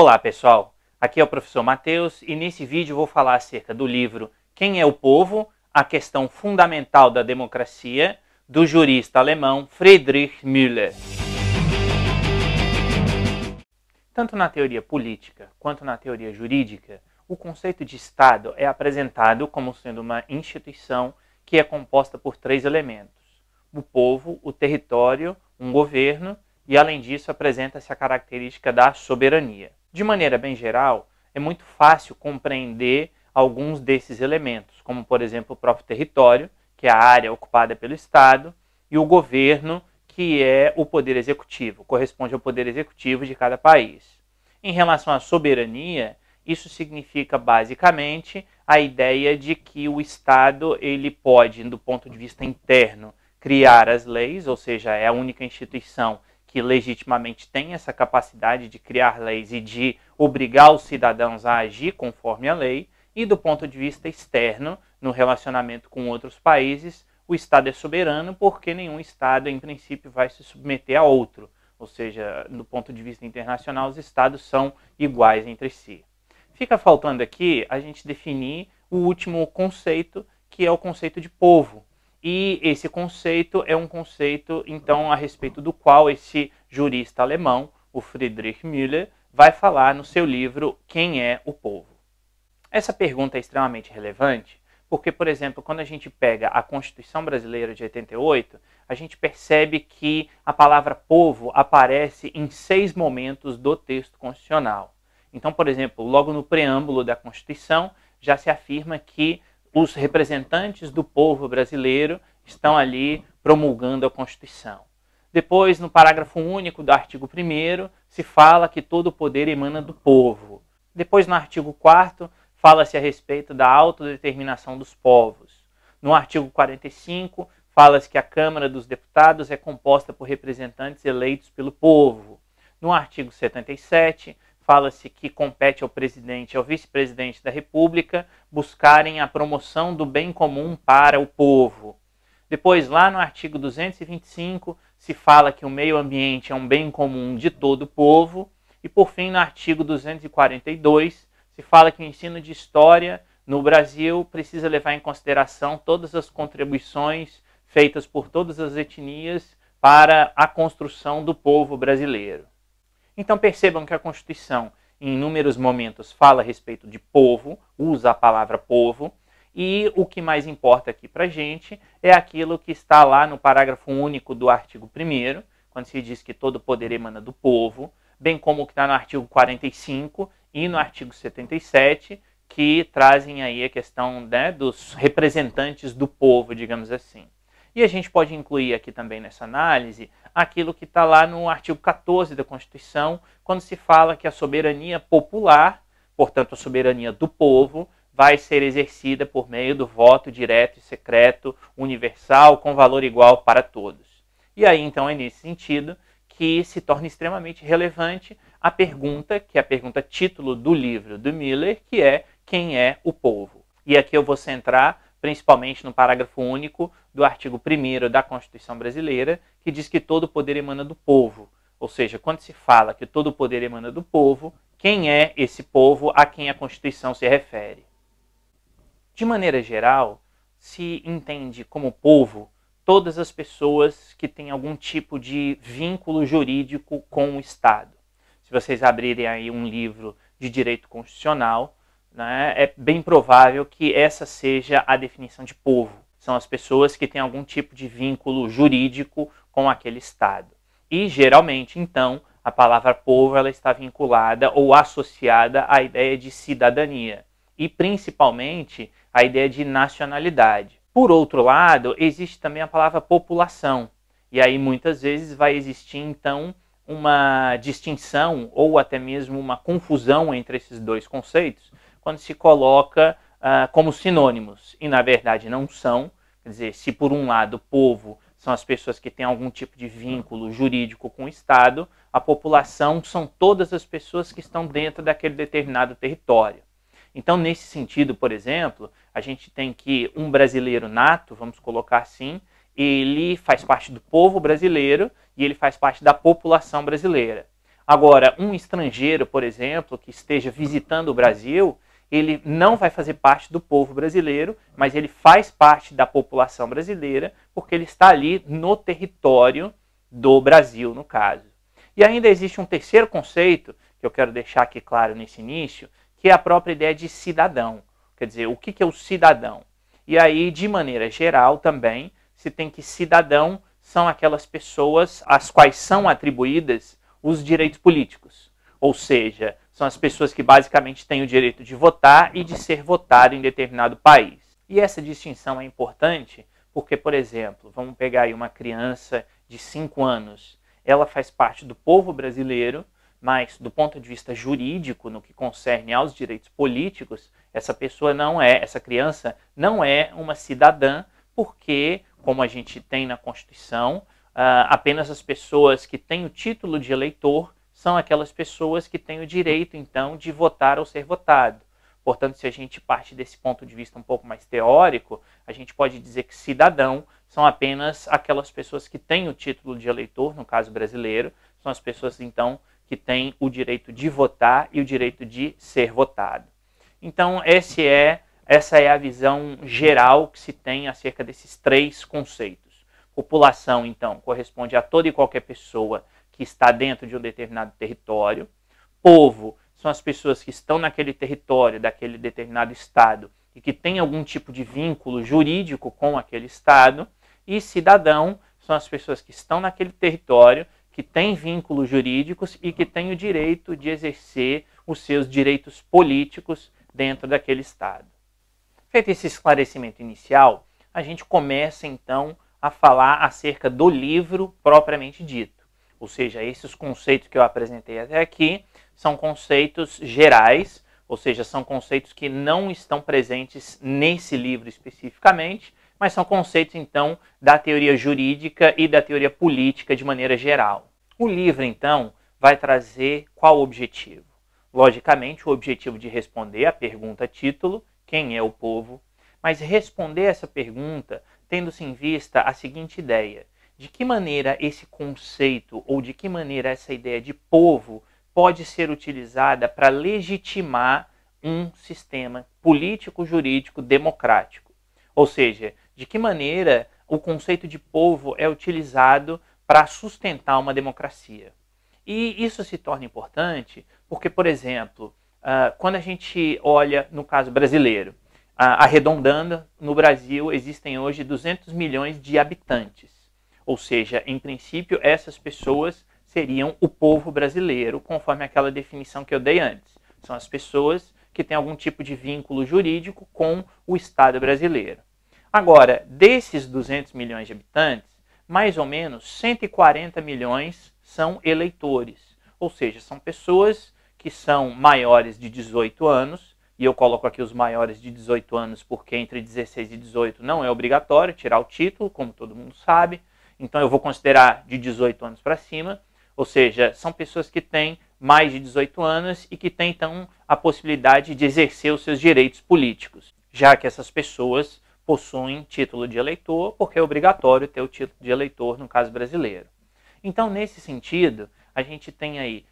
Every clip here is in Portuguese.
Olá pessoal, aqui é o professor Matheus e nesse vídeo vou falar acerca do livro Quem é o Povo? A Questão Fundamental da Democracia, do jurista alemão Friedrich Müller. Tanto na teoria política quanto na teoria jurídica, o conceito de Estado é apresentado como sendo uma instituição que é composta por três elementos: o povo, o território, um governo e, além disso, apresenta-se a característica da soberania. De maneira bem geral, é muito fácil compreender alguns desses elementos, como, por exemplo, o próprio território, que é a área ocupada pelo Estado, e o governo, que é o poder executivo, corresponde ao poder executivo de cada país. Em relação à soberania, isso significa basicamente a ideia de que o Estado ele pode, do ponto de vista interno, criar as leis, ou seja, é a única instituição que legitimamente tem essa capacidade de criar leis e de obrigar os cidadãos a agir conforme a lei, e do ponto de vista externo, no relacionamento com outros países, o Estado é soberano porque nenhum Estado, em princípio, vai se submeter a outro. Ou seja, do ponto de vista internacional, os Estados são iguais entre si. Fica faltando aqui a gente definir o último conceito, que é o conceito de povo. E esse conceito é um conceito, então, a respeito do qual esse jurista alemão, o Friedrich Müller, vai falar no seu livro Quem é o Povo? Essa pergunta é extremamente relevante porque, por exemplo, quando a gente pega a Constituição Brasileira de 88, a gente percebe que a palavra povo aparece em seis momentos do texto constitucional. Então, por exemplo, logo no preâmbulo da Constituição já se afirma que os representantes do povo brasileiro estão ali promulgando a Constituição. Depois, no parágrafo único do artigo 1, se fala que todo o poder emana do povo. Depois, no artigo 4, fala-se a respeito da autodeterminação dos povos. No artigo 45, fala-se que a Câmara dos Deputados é composta por representantes eleitos pelo povo. No artigo 77, fala-se que compete ao presidente e ao vice-presidente da República buscarem a promoção do bem comum para o povo. Depois, lá no artigo 225, se fala que o meio ambiente é um bem comum de todo o povo. E, por fim, no artigo 242, se fala que o ensino de história no Brasil precisa levar em consideração todas as contribuições feitas por todas as etnias para a construção do povo brasileiro. Então percebam que a Constituição, em inúmeros momentos, fala a respeito de povo, usa a palavra povo, e o que mais importa aqui para a gente é aquilo que está lá no parágrafo único do artigo 1, quando se diz que todo poder emana do povo, bem como o que está no artigo 45 e no artigo 77, que trazem aí a questão né, dos representantes do povo, digamos assim. E a gente pode incluir aqui também nessa análise aquilo que está lá no artigo 14 da Constituição, quando se fala que a soberania popular, portanto a soberania do povo, vai ser exercida por meio do voto direto e secreto, universal, com valor igual para todos. E aí então é nesse sentido que se torna extremamente relevante a pergunta, que é a pergunta título do livro do Miller, que é quem é o povo. E aqui eu vou centrar principalmente no parágrafo único do artigo 1 da Constituição Brasileira, que diz que todo poder emana do povo. Ou seja, quando se fala que todo poder emana do povo, quem é esse povo a quem a Constituição se refere? De maneira geral, se entende como povo todas as pessoas que têm algum tipo de vínculo jurídico com o Estado. Se vocês abrirem aí um livro de direito constitucional, né, é bem provável que essa seja a definição de povo. São as pessoas que têm algum tipo de vínculo jurídico com aquele Estado. E, geralmente, então, a palavra povo ela está vinculada ou associada à ideia de cidadania e, principalmente, à ideia de nacionalidade. Por outro lado, existe também a palavra população. E aí, muitas vezes, vai existir, então, uma distinção ou até mesmo uma confusão entre esses dois conceitos, quando se coloca uh, como sinônimos, e na verdade não são. Quer dizer, se por um lado o povo são as pessoas que têm algum tipo de vínculo jurídico com o Estado, a população são todas as pessoas que estão dentro daquele determinado território. Então, nesse sentido, por exemplo, a gente tem que um brasileiro nato, vamos colocar assim, ele faz parte do povo brasileiro e ele faz parte da população brasileira. Agora, um estrangeiro, por exemplo, que esteja visitando o Brasil, ele não vai fazer parte do povo brasileiro, mas ele faz parte da população brasileira, porque ele está ali no território do Brasil, no caso. E ainda existe um terceiro conceito, que eu quero deixar aqui claro nesse início, que é a própria ideia de cidadão. Quer dizer, o que é o cidadão? E aí, de maneira geral também, se tem que cidadão são aquelas pessoas às quais são atribuídas os direitos políticos. Ou seja, são as pessoas que basicamente têm o direito de votar e de ser votado em determinado país. E essa distinção é importante porque, por exemplo, vamos pegar aí uma criança de 5 anos. Ela faz parte do povo brasileiro, mas do ponto de vista jurídico, no que concerne aos direitos políticos, essa pessoa não é, essa criança não é uma cidadã, porque, como a gente tem na Constituição, ah, apenas as pessoas que têm o título de eleitor são aquelas pessoas que têm o direito, então, de votar ou ser votado. Portanto, se a gente parte desse ponto de vista um pouco mais teórico, a gente pode dizer que cidadão são apenas aquelas pessoas que têm o título de eleitor, no caso brasileiro, são as pessoas, então, que têm o direito de votar e o direito de ser votado. Então, esse é, essa é a visão geral que se tem acerca desses três conceitos. População, então, corresponde a toda e qualquer pessoa que está dentro de um determinado território. Povo são as pessoas que estão naquele território, daquele determinado estado, e que têm algum tipo de vínculo jurídico com aquele estado. E cidadão são as pessoas que estão naquele território, que têm vínculos jurídicos e que têm o direito de exercer os seus direitos políticos dentro daquele estado. Feito esse esclarecimento inicial, a gente começa então a falar acerca do livro propriamente dito. Ou seja, esses conceitos que eu apresentei até aqui são conceitos gerais, ou seja, são conceitos que não estão presentes nesse livro especificamente, mas são conceitos então da teoria jurídica e da teoria política de maneira geral. O livro então vai trazer qual objetivo? Logicamente, o objetivo de responder a pergunta título, quem é o povo? Mas responder essa pergunta tendo-se em vista a seguinte ideia: de que maneira esse conceito ou de que maneira essa ideia de povo pode ser utilizada para legitimar um sistema político, jurídico, democrático. Ou seja, de que maneira o conceito de povo é utilizado para sustentar uma democracia. E isso se torna importante porque, por exemplo, ah, quando a gente olha no caso brasileiro, ah, arredondando, no Brasil existem hoje 200 milhões de habitantes. Ou seja, em princípio, essas pessoas seriam o povo brasileiro, conforme aquela definição que eu dei antes. São as pessoas que têm algum tipo de vínculo jurídico com o Estado brasileiro. Agora, desses 200 milhões de habitantes, mais ou menos 140 milhões são eleitores, ou seja, são pessoas que são maiores de 18 anos, e eu coloco aqui os maiores de 18 anos porque entre 16 e 18 não é obrigatório tirar o título, como todo mundo sabe, então eu vou considerar de 18 anos para cima, ou seja, são pessoas que têm mais de 18 anos e que têm então a possibilidade de exercer os seus direitos políticos, já que essas pessoas possuem título de eleitor, porque é obrigatório ter o título de eleitor no caso brasileiro. Então, nesse sentido, a gente tem aí,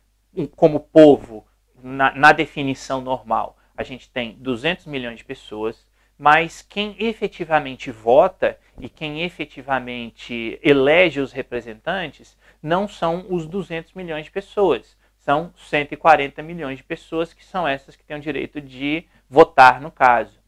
como povo, na, na definição normal, a gente tem 200 milhões de pessoas mas quem efetivamente vota e quem efetivamente elege os representantes não são os 200 milhões de pessoas, são 140 milhões de pessoas que são essas que têm o direito de votar no caso.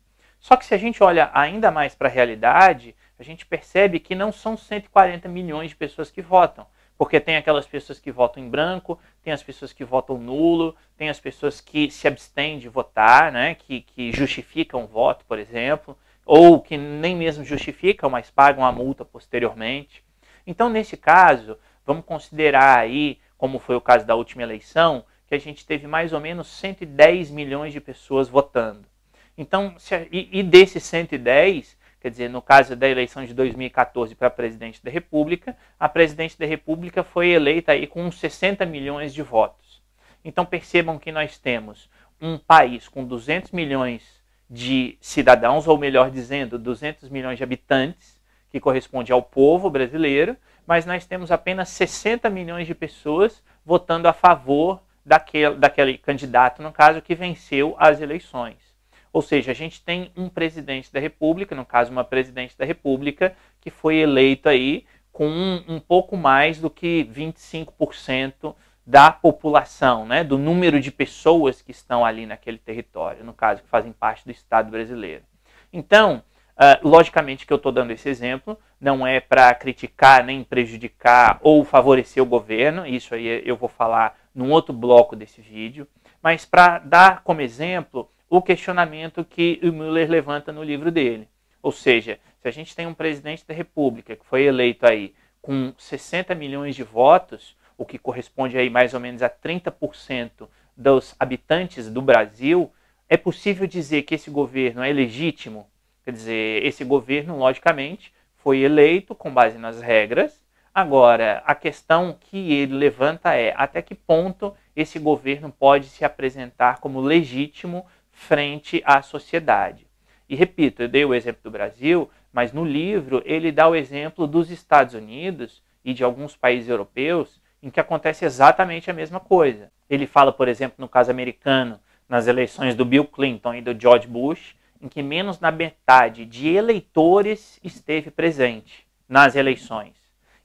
Só que se a gente olha ainda mais para a realidade, a gente percebe que não são 140 milhões de pessoas que votam, porque tem aquelas pessoas que votam em branco, tem as pessoas que votam nulo, tem as pessoas que se abstêm de votar, né, que, que justificam o voto, por exemplo, ou que nem mesmo justificam, mas pagam a multa posteriormente. Então, nesse caso, vamos considerar aí, como foi o caso da última eleição, que a gente teve mais ou menos 110 milhões de pessoas votando. Então, se, e, e desses 110, Quer dizer, no caso da eleição de 2014 para presidente da República, a presidente da República foi eleita aí com 60 milhões de votos. Então percebam que nós temos um país com 200 milhões de cidadãos, ou melhor dizendo, 200 milhões de habitantes, que corresponde ao povo brasileiro, mas nós temos apenas 60 milhões de pessoas votando a favor daquele, daquele candidato, no caso, que venceu as eleições. Ou seja, a gente tem um presidente da República, no caso, uma presidente da República, que foi eleita aí com um, um pouco mais do que 25% da população, né, do número de pessoas que estão ali naquele território, no caso, que fazem parte do Estado brasileiro. Então, uh, logicamente que eu estou dando esse exemplo, não é para criticar, nem prejudicar ou favorecer o governo, isso aí eu vou falar num outro bloco desse vídeo, mas para dar como exemplo o questionamento que o Müller levanta no livro dele. Ou seja, se a gente tem um presidente da República que foi eleito aí com 60 milhões de votos, o que corresponde aí mais ou menos a 30% dos habitantes do Brasil, é possível dizer que esse governo é legítimo? Quer dizer, esse governo, logicamente, foi eleito com base nas regras. Agora, a questão que ele levanta é até que ponto esse governo pode se apresentar como legítimo frente à sociedade. E repito, eu dei o exemplo do Brasil, mas no livro ele dá o exemplo dos Estados Unidos e de alguns países europeus em que acontece exatamente a mesma coisa. Ele fala, por exemplo, no caso americano, nas eleições do Bill Clinton e do George Bush, em que menos da metade de eleitores esteve presente nas eleições.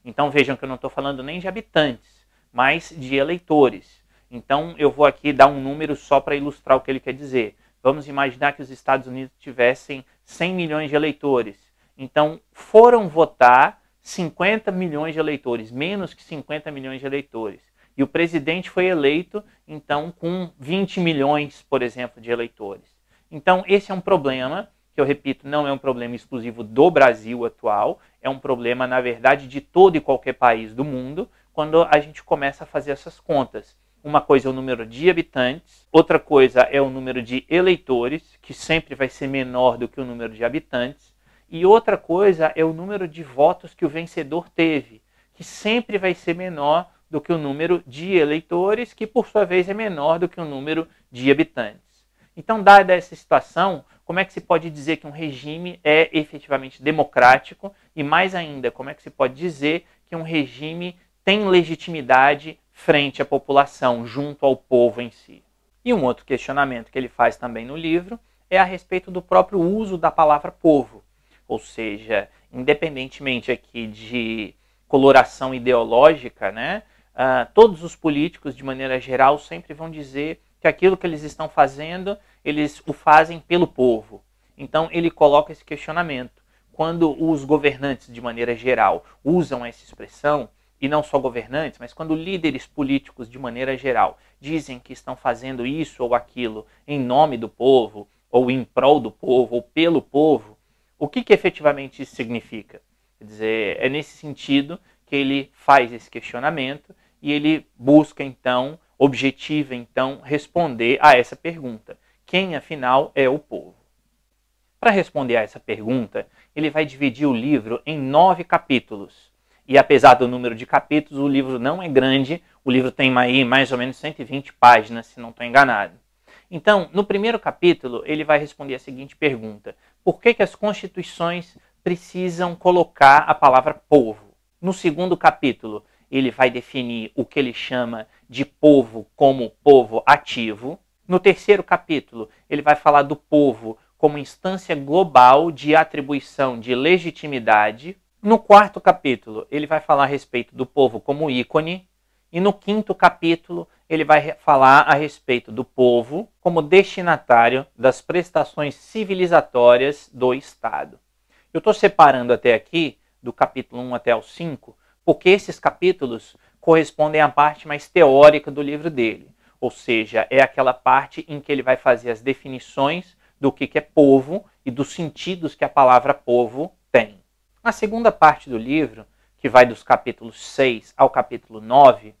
Então vejam que eu não estou falando nem de habitantes, mas de eleitores. Então eu vou aqui dar um número só para ilustrar o que ele quer dizer. Vamos imaginar que os Estados Unidos tivessem 100 milhões de eleitores. Então, foram votar 50 milhões de eleitores, menos que 50 milhões de eleitores. E o presidente foi eleito, então, com 20 milhões, por exemplo, de eleitores. Então, esse é um problema que eu repito, não é um problema exclusivo do Brasil atual, é um problema, na verdade, de todo e qualquer país do mundo, quando a gente começa a fazer essas contas. Uma coisa é o número de habitantes, outra coisa é o número de eleitores, que sempre vai ser menor do que o número de habitantes, e outra coisa é o número de votos que o vencedor teve, que sempre vai ser menor do que o número de eleitores, que por sua vez é menor do que o número de habitantes. Então, dada essa situação, como é que se pode dizer que um regime é efetivamente democrático? E mais ainda, como é que se pode dizer que um regime tem legitimidade frente à população, junto ao povo em si. E um outro questionamento que ele faz também no livro é a respeito do próprio uso da palavra povo, ou seja, independentemente aqui de coloração ideológica, né, uh, todos os políticos, de maneira geral, sempre vão dizer que aquilo que eles estão fazendo, eles o fazem pelo povo. Então ele coloca esse questionamento. Quando os governantes, de maneira geral, usam essa expressão, e não só governantes, mas quando líderes políticos de maneira geral dizem que estão fazendo isso ou aquilo em nome do povo, ou em prol do povo, ou pelo povo, o que, que efetivamente isso significa? Quer dizer, é nesse sentido que ele faz esse questionamento e ele busca então, objetiva então, responder a essa pergunta: quem afinal é o povo? Para responder a essa pergunta, ele vai dividir o livro em nove capítulos e apesar do número de capítulos, o livro não é grande, o livro tem aí mais ou menos 120 páginas, se não estou enganado. Então, no primeiro capítulo, ele vai responder a seguinte pergunta: Por que, que as constituições precisam colocar a palavra povo? No segundo capítulo, ele vai definir o que ele chama de povo como povo ativo. No terceiro capítulo, ele vai falar do povo como instância global de atribuição de legitimidade no quarto capítulo, ele vai falar a respeito do povo como ícone, e no quinto capítulo, ele vai falar a respeito do povo como destinatário das prestações civilizatórias do Estado. Eu estou separando até aqui, do capítulo 1 até o 5, porque esses capítulos correspondem à parte mais teórica do livro dele, ou seja, é aquela parte em que ele vai fazer as definições do que, que é povo e dos sentidos que a palavra povo tem. Na segunda parte do livro, que vai dos capítulos 6 ao capítulo 9,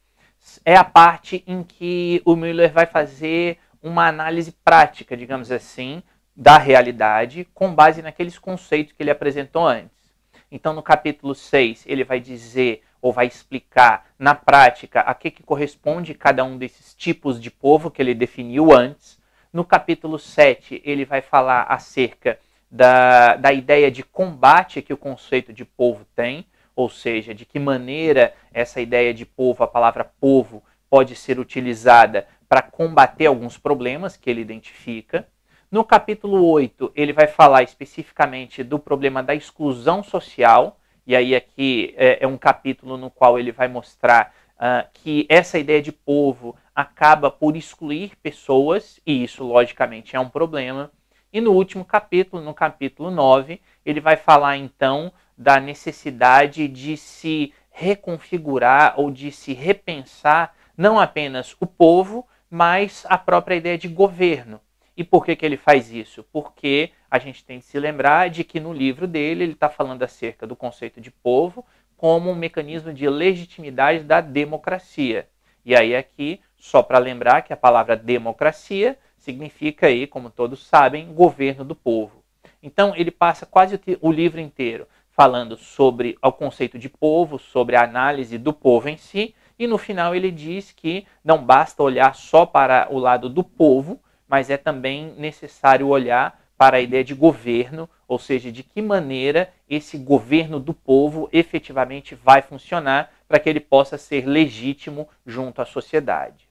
é a parte em que o Müller vai fazer uma análise prática, digamos assim, da realidade com base naqueles conceitos que ele apresentou antes. Então, no capítulo 6, ele vai dizer ou vai explicar na prática a que, que corresponde cada um desses tipos de povo que ele definiu antes. No capítulo 7, ele vai falar acerca da, da ideia de combate que o conceito de povo tem, ou seja, de que maneira essa ideia de povo, a palavra povo, pode ser utilizada para combater alguns problemas que ele identifica. No capítulo 8, ele vai falar especificamente do problema da exclusão social, e aí aqui é, é um capítulo no qual ele vai mostrar uh, que essa ideia de povo acaba por excluir pessoas, e isso logicamente é um problema. E no último capítulo, no capítulo 9, ele vai falar então da necessidade de se reconfigurar ou de se repensar não apenas o povo, mas a própria ideia de governo. E por que, que ele faz isso? Porque a gente tem que se lembrar de que no livro dele ele está falando acerca do conceito de povo como um mecanismo de legitimidade da democracia. E aí, aqui, só para lembrar que a palavra democracia significa aí, como todos sabem, governo do povo. Então ele passa quase o livro inteiro falando sobre o conceito de povo, sobre a análise do povo em si, e no final ele diz que não basta olhar só para o lado do povo, mas é também necessário olhar para a ideia de governo, ou seja, de que maneira esse governo do povo efetivamente vai funcionar para que ele possa ser legítimo junto à sociedade.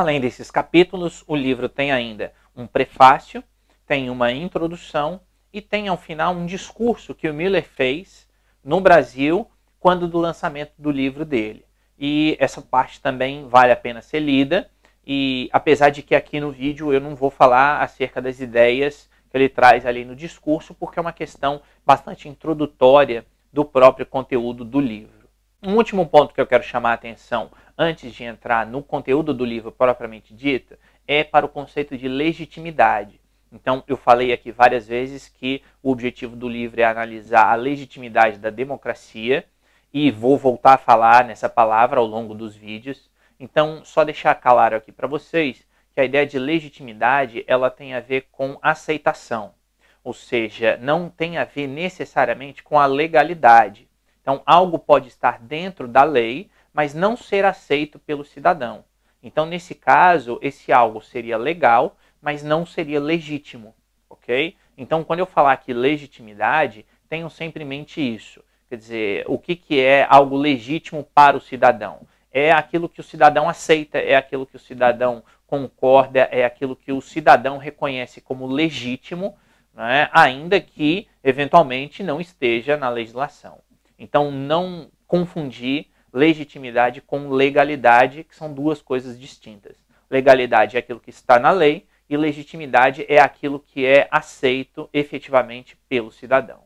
Além desses capítulos, o livro tem ainda um prefácio, tem uma introdução e tem ao final um discurso que o Miller fez no Brasil quando do lançamento do livro dele. E essa parte também vale a pena ser lida. E apesar de que aqui no vídeo eu não vou falar acerca das ideias que ele traz ali no discurso, porque é uma questão bastante introdutória do próprio conteúdo do livro. Um último ponto que eu quero chamar a atenção antes de entrar no conteúdo do livro propriamente dito é para o conceito de legitimidade. Então, eu falei aqui várias vezes que o objetivo do livro é analisar a legitimidade da democracia e vou voltar a falar nessa palavra ao longo dos vídeos. Então, só deixar claro aqui para vocês que a ideia de legitimidade ela tem a ver com aceitação, ou seja, não tem a ver necessariamente com a legalidade. Então, algo pode estar dentro da lei, mas não ser aceito pelo cidadão. Então, nesse caso, esse algo seria legal, mas não seria legítimo, ok? Então, quando eu falar aqui legitimidade, tenham sempre em mente isso. Quer dizer, o que, que é algo legítimo para o cidadão? É aquilo que o cidadão aceita, é aquilo que o cidadão concorda, é aquilo que o cidadão reconhece como legítimo, né? ainda que eventualmente não esteja na legislação. Então, não confundir legitimidade com legalidade, que são duas coisas distintas. Legalidade é aquilo que está na lei e legitimidade é aquilo que é aceito efetivamente pelo cidadão.